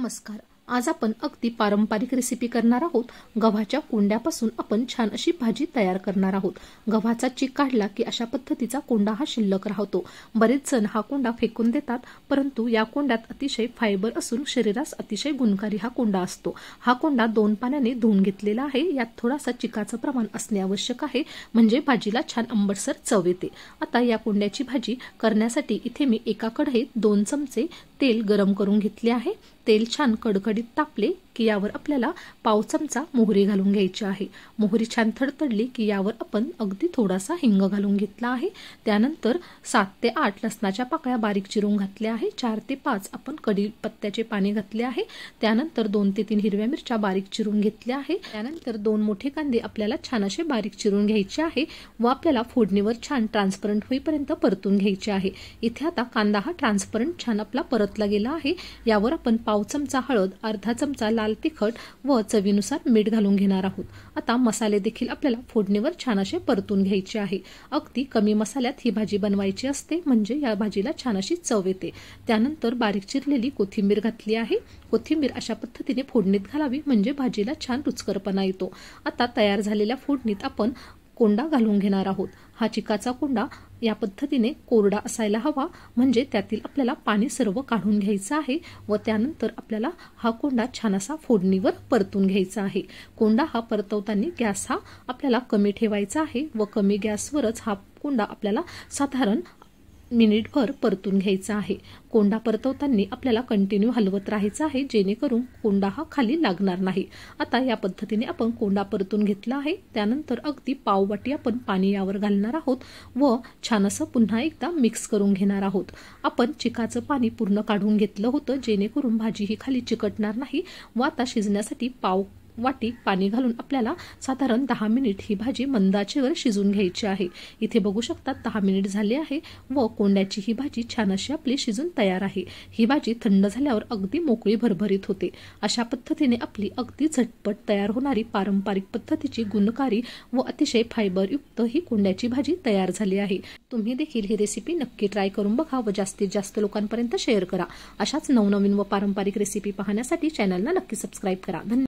नमस्कार आज आपण अगदी पारंपरिक रेसिपी करणार आहोत गव्हाच्या कोंड्यापासून आपण छान अशी भाजी तयार करणार आहोत गव्हाचा चीक काढला की अशा पद्धतीचा कोंडा हा शिल्लक राहतो बरेच जण हा कोंडा फेकून देतात परंतु या कोंड्यात अतिशय फायबर असून शरीरास अतिशय गुणकारी हा कोंडा असतो हा कोंडा दोन पाण्याने धुवून घेतलेला आहे यात थोडासा चिकाचं प्रमाण असणे आवश्यक आहे म्हणजे भाजीला छान आंबटसर चव येते आता या कोंड्याची भाजी करण्यासाठी इथे मी एका कढईत दोन चमचे तेल गरम करून घेतले आहे तेल छान कडकडीत तापले की यावर आपल्याला पाव चमचा मोहरी घालून घ्यायची आहे मोहरी छान थडथडली की यावर आपण अगदी थोडासा हिंग घालून घेतला आहे त्यानंतर सात ते आठ लसणाच्या पाकळ्या बारीक चिरून घातल्या आहे चार ते पाच आपण कडी पत्त्याचे पाने घातले आहे त्यानंतर दोन ते तीन हिरव्या मिरच्या बारीक चिरून घेतल्या आहे त्यानंतर दोन मोठे कांदे आपल्याला छान असे बारीक चिरून घ्यायचे आहे व आपल्याला फोडणीवर छान ट्रान्सपरंट होईपर्यंत परतून घ्यायचे आहे इथे आता कांदा हा ट्रान्सपरंट छान आपला परतला गेला आहे यावर आपण पाव चमचा हळद अर्धा चमचा लाल लाल तिखट व चवीनुसार मीठ घालून घेणार आहोत आता मसाले देखील आपल्याला फोडणीवर छान असे परतून घ्यायचे आहे अगदी कमी मसाल्यात ही भाजी बनवायची असते म्हणजे या भाजीला छान अशी चव येते त्यानंतर बारीक चिरलेली कोथिंबीर घातली आहे कोथिंबीर अशा पद्धतीने फोडणीत घालावी म्हणजे भाजीला छान रुचकरपणा येतो आता तयार झालेल्या फोडणीत आपण कोंडा घालून घेणार आहोत हा चिकाचा कोंडा या पद्धतीने कोरडा असायला हवा म्हणजे त्यातील आपल्याला पाणी सर्व काढून घ्यायचं आहे व त्यानंतर आपल्याला हा कोंडा छान असा फोडणीवर परतून घ्यायचा आहे कोंडा हा परतवताना गॅस हा आपल्याला कमी ठेवायचा आहे व कमी गॅसवरच हा कोंडा आपल्याला साधारण मिनिटभर परतून घ्यायचा आहे कोंडा परतवताना आपल्याला कंटिन्यू हलवत राहायचा आहे जेणेकरून कोंडा हा खाली लागणार नाही आता या पद्धतीने आपण कोंडा परतून घेतला आहे त्यानंतर अगदी पाववाटी आपण पाणी यावर घालणार आहोत व छान असं पुन्हा एकदा मिक्स करून घेणार आहोत आपण चिकाचं पाणी पूर्ण काढून घेतलं होतं जेणेकरून भाजी ही खाली चिकटणार नाही व आता शिजण्यासाठी पाव वाटी पाणी घालून आपल्याला साधारण दहा मिनिट ही भाजी मंदाचेवर शिजून घ्यायची आहे इथे बघू शकतात दहा मिनिट झाले आहे व कोंड्याची ही भाजी छान अशी आपली शिजून तयार आहे ही भाजी थंड झाल्यावर अगदी मोकळी भरभरीत होते अशा पद्धतीने आपली अगदी झटपट तयार होणारी पारंपरिक पद्धतीची गुणकारी व अतिशय फायबरयुक्त ही कोंड्याची भाजी तयार झाली आहे तुम्ही देखील ही रेसिपी नक्की ट्राय करून बघा व जास्तीत जास्त लोकांपर्यंत शेअर करा अशाच नवनवीन व पारंपरिक रेसिपी पाहण्यासाठी चॅनलला नक्की सबस्क्राईब करा धन्यवाद